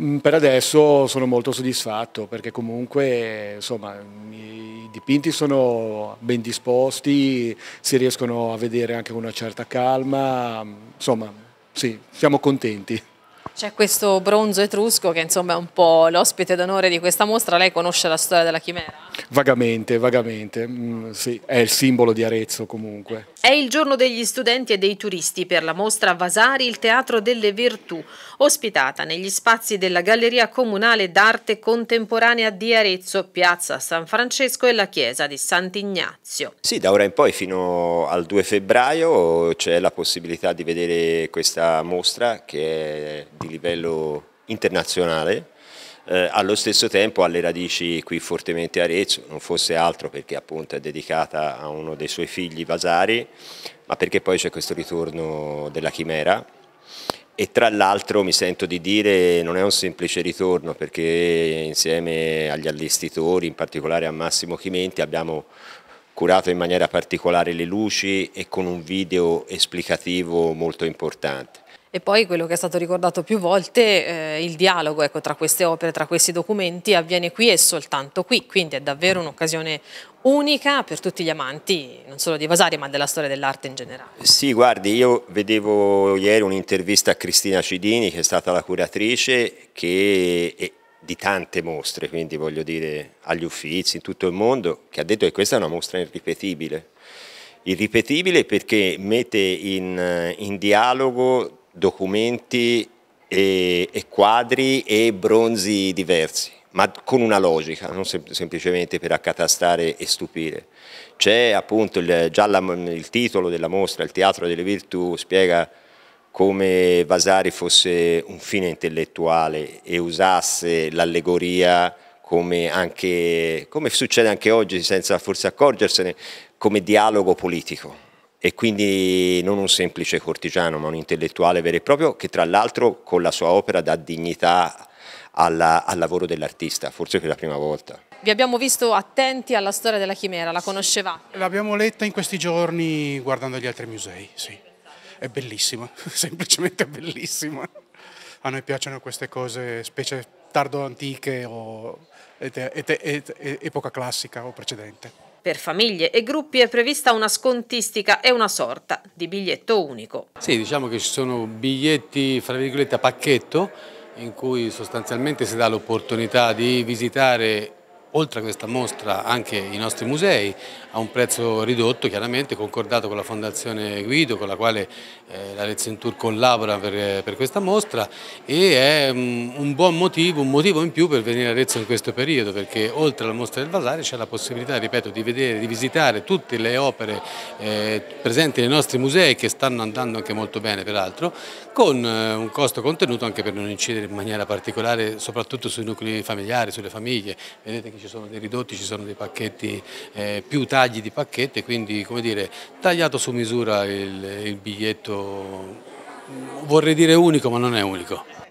Mm, per adesso sono molto soddisfatto perché comunque insomma, i dipinti sono ben disposti, si riescono a vedere anche con una certa calma, mm, insomma sì, siamo contenti. C'è questo bronzo etrusco che insomma è un po' l'ospite d'onore di questa mostra, lei conosce la storia della chimera? Vagamente, vagamente, mm, sì, è il simbolo di Arezzo comunque. È il giorno degli studenti e dei turisti per la mostra Vasari, il Teatro delle Virtù, ospitata negli spazi della Galleria Comunale d'Arte Contemporanea di Arezzo, Piazza San Francesco e la Chiesa di Sant'Ignazio. Sì, da ora in poi fino al 2 febbraio c'è la possibilità di vedere questa mostra che è di livello internazionale, eh, allo stesso tempo ha le radici qui fortemente a Arezzo, non fosse altro perché appunto è dedicata a uno dei suoi figli Vasari, ma perché poi c'è questo ritorno della chimera e tra l'altro mi sento di dire non è un semplice ritorno perché insieme agli allestitori, in particolare a Massimo Chimenti, abbiamo curato in maniera particolare le luci e con un video esplicativo molto importante. E poi quello che è stato ricordato più volte, eh, il dialogo ecco, tra queste opere, tra questi documenti, avviene qui e soltanto qui, quindi è davvero un'occasione unica per tutti gli amanti, non solo di Vasari, ma della storia dell'arte in generale. Sì, guardi, io vedevo ieri un'intervista a Cristina Cidini, che è stata la curatrice, che... È di tante mostre, quindi voglio dire agli uffizi, in tutto il mondo, che ha detto che questa è una mostra irripetibile. Irripetibile perché mette in, eh, in dialogo documenti e, e quadri e bronzi diversi ma con una logica, non sem semplicemente per accatastare e stupire. C'è appunto il, già la, il titolo della mostra, il Teatro delle Virtù, spiega come Vasari fosse un fine intellettuale e usasse l'allegoria come, anche, come succede anche oggi senza forse accorgersene, come dialogo politico e quindi non un semplice cortigiano ma un intellettuale vero e proprio che tra l'altro con la sua opera dà dignità alla, al lavoro dell'artista, forse per la prima volta. Vi abbiamo visto attenti alla storia della chimera, la conoscevate? L'abbiamo letta in questi giorni guardando gli altri musei, sì. È bellissima, semplicemente bellissima. A noi piacciono queste cose, specie tardo antiche o epoca classica o precedente. Per famiglie e gruppi è prevista una scontistica e una sorta di biglietto unico. Sì, diciamo che ci sono biglietti, fra virgolette, a pacchetto, in cui sostanzialmente si dà l'opportunità di visitare oltre a questa mostra anche i nostri musei a un prezzo ridotto chiaramente concordato con la Fondazione Guido con la quale eh, la Lezio Tour collabora per, per, questa mostra e è um, un buon motivo, un motivo in più per venire a Rezzo in questo periodo perché oltre alla mostra del Vasari c'è la possibilità ripeto di vedere, di visitare tutte le opere eh, presenti nei nostri musei che stanno andando anche molto bene peraltro con eh, un costo contenuto anche per non incidere in maniera particolare soprattutto sui nuclei familiari, sulle famiglie, vedete che ci sono dei ridotti, ci sono dei pacchetti, eh, più tagli di pacchette, quindi come dire, tagliato su misura il, il biglietto, vorrei dire unico ma non è unico.